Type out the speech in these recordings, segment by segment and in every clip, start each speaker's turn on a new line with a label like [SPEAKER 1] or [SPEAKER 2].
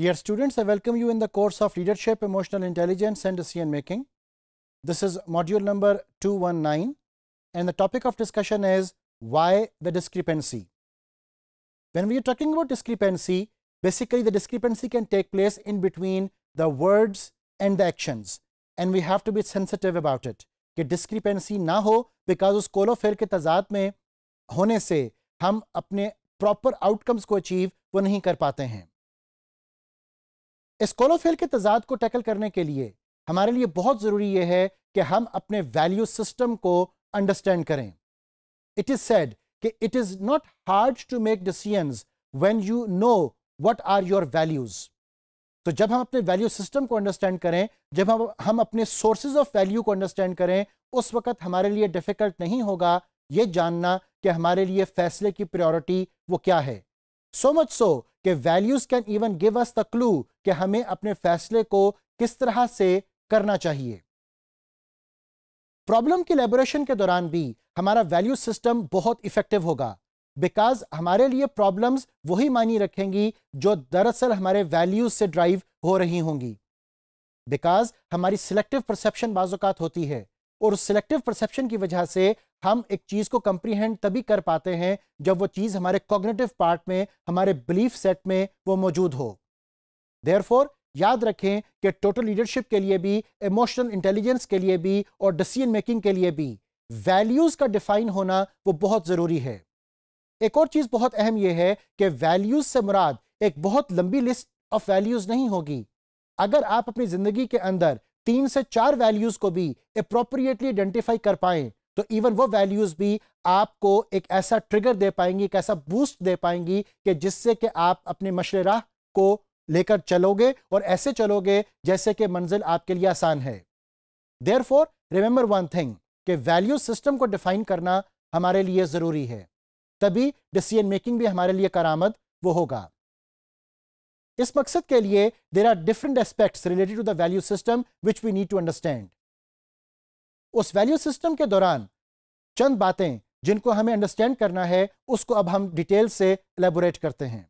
[SPEAKER 1] Dear students, I welcome you in the course of Leadership, Emotional Intelligence and Decision Making. This is module number 219 and the topic of discussion is why the discrepancy. When we are talking about discrepancy, basically the discrepancy can take place in between the words and the actions and we have to be sensitive about it. कि discrepancy ना हो because उस कोलो fail के तजाद में होने से हम अपने proper outcomes को achieve वो नहीं कर पाते हैं कोलोफेल के तजाद को टैकल करने के लिए हमारे लिए बहुत ज़रूरी यह है कि हम अपने वैल्यू सिस्टम को अंडरस्टैंड करें इट इज़ सेड कि it is not hard to make decisions when you know what are your values तो जब हम अपने वैल्यू सिस्टम को अंडरस्टैंड करें जब हम हम अपने सोर्सेज ऑफ वैल्यू को अंडरस्टैंड करें उस वक्त हमारे लिए डिफिकल्ट नहीं होगा ये जानना कि हमारे लिए फैसले की प्रायोरिटी वो क्या है सो मच सो कि values can even give us the clue कि हमें अपने फैसले को किस तरह से करना चाहिए प्रॉब्लम की लेबोरेशन के दौरान भी हमारा वैल्यू सिस्टम बहुत इफेक्टिव होगा बिकॉज हमारे लिए प्रॉब्लम्स वही मानी रखेंगी जो दरअसल हमारे वैल्यूज से ड्राइव हो रही होंगी बिकॉज हमारी सिलेक्टिव परसेप्शन बाजुकात होती है और उस सिलेक्टिव परसेप्शन की वजह से हम एक चीज को कंप्रीहेंड तभी कर पाते हैं जब वो चीज हमारे कॉग्नेटिव पार्ट में हमारे बिलीफ सेट में वो मौजूद हो देयरफॉर याद रखें कि टोटल लीडरशिप के लिए भी इमोशनल इंटेलिजेंस के लिए भी और डिसीजन मेकिंग के लिए भी वैल्यूज का डिफाइन होना वो बहुत जरूरी है एक और चीज बहुत अहम यह है कि वैल्यूज से मुराद एक बहुत लंबी लिस्ट ऑफ वैल्यूज नहीं होगी अगर आप अपनी जिंदगी के अंदर तीन से चार वैल्यूज को भी अप्रोप्रिएटली आइडेंटिफाई कर पाएं तो इवन वो वैल्यूज़ भी आपको एक ऐसा ट्रिगर दे पाएंगी एक ऐसा बूस्ट दे पाएंगी कि जिससे कि आप अपने मशरे राह को लेकर चलोगे और ऐसे चलोगे जैसे कि मंजिल आपके लिए आसान है therefore remember one thing कि वैल्यू सिस्टम को डिफाइन करना हमारे लिए ज़रूरी है तभी डिसीजन मेकिंग भी हमारे लिए करामद वो होगा इस मकसद के लिए there are different aspects related to the value system which we need to understand उस वैल्यू सिस्टम के दौरान चंद बातें जिनको हमें अंडरस्टैंड करना है उसको अब हम डिटेल से एलेबोरेट करते हैं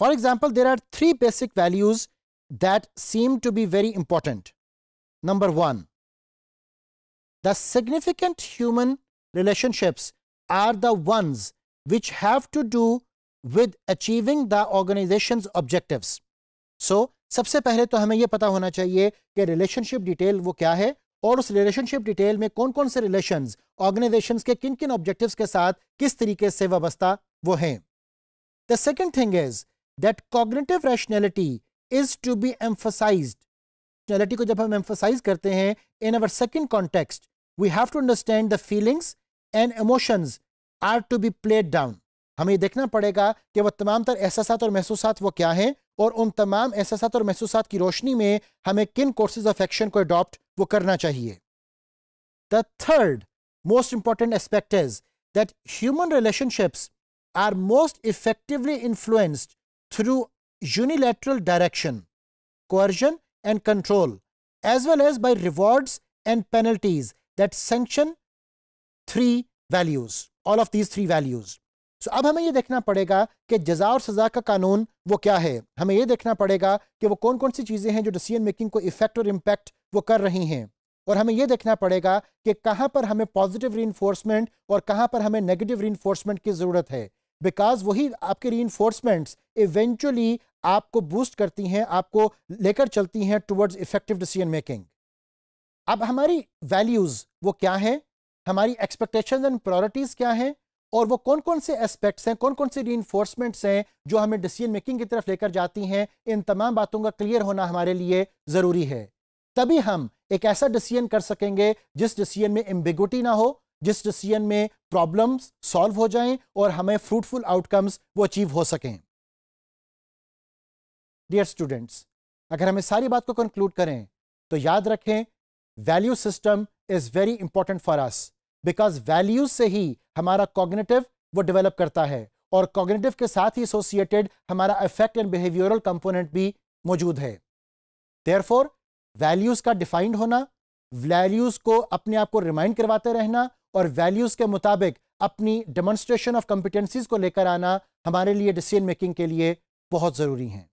[SPEAKER 1] for example there are three basic values that seem to be very important number one the significant human relationships are the ones which have to do with achieving the organization objective so सबसे पहले तो हमें यह पता होना चाहिए कि relationship detail वो क्या है और उस रिलेशनशिप डिटेल में कौन कौन से रिलेशन ऑर्गेनाइजेशन के किन किन ऑब्जेक्टिव के साथ किस तरीके से वाबस्ता वो है the second thing is that cognitive rationality is to be emphasize rationality को जब हम एम्फोसाइज करते हैं in our second context we have to understand the feelings and emotions are to be played down हमें देखना पड़ेगा कि वह तमाम तर एहसास और महसूस वो क्या हैं और उन तमाम एहसास और महसूस की रोशनी में हमें किन कोर्सेज ऑफ एक्शन को अडॉप्ट वो करना चाहिए the third most important aspect is that human relationships are most effectively influenced through unilateral direction coercion and control as well as by reward and penalties that sanction three values all of these three values so अब हमें ये देखना पड़ेगा कि जजा और सज़ा का कानून वो क्या है हमें ये देखना पड़ेगा कि वो कौन कौन सी चीज़ें हैं जो डिसीजन मेकिंग को इफ़ेक्ट और इम्पैक्ट वो कर रही हैं और हमें यह देखना पड़ेगा कि कहाँ पर हमें पॉजिटिव री और कहाँ पर हमें नेगेटिव री की ज़रूरत है बिकॉज वही आपके री इन्फोर्समेंट्स इवेंचुअली आपको बूस्ट करती हैं आपको लेकर चलती हैं टूवर्ड्स इफेक्टिव डिसीजन मेकिंग अब हमारी वैल्यूज़ वो क्या हैं हमारी एक्सपेक्टेशंस एंड प्रायोरिटीज़ क्या हैं और वो कौन कौन से एस्पेक्ट्स हैं कौन कौन से री हैं जो हमें डिसीजन मेकिंग की तरफ लेकर जाती हैं इन तमाम बातों का क्लियर होना हमारे लिए ज़रूरी है तभी हम एक ऐसा डिसीजन कर सकेंगे जिस डिसीजन में एम्बिगुटी ना हो जिस डिसीजन में प्रॉब्लम्स सॉल्व हो जाएं और हमें फ्रूटफुल आउटकम्स वो अचीव हो सकें डियर स्टूडेंट्स अगर हम इस सारी बात को कंक्लूड करें तो याद रखें value system is very important for us because values से ही हमारा कॉग्नेटिव वो डेवलप करता है और कॉग्नेटिव के साथ ही एसोसिएटेड हमारा इफेक्ट एंड बिहेवियरल कंपोनेंट भी मौजूद है देयरफॉर वैल्यूज का डिफाइंड होना वैल्यूज को अपने आप को रिमाइंड करवाते रहना और वैल्यूज के मुताबिक अपनी डेमोन्स्ट्रेशन ऑफ कॉम्पिटेंसीज को लेकर आना हमारे लिए डिसीजन मेकिंग के लिए बहुत ज़रूरी है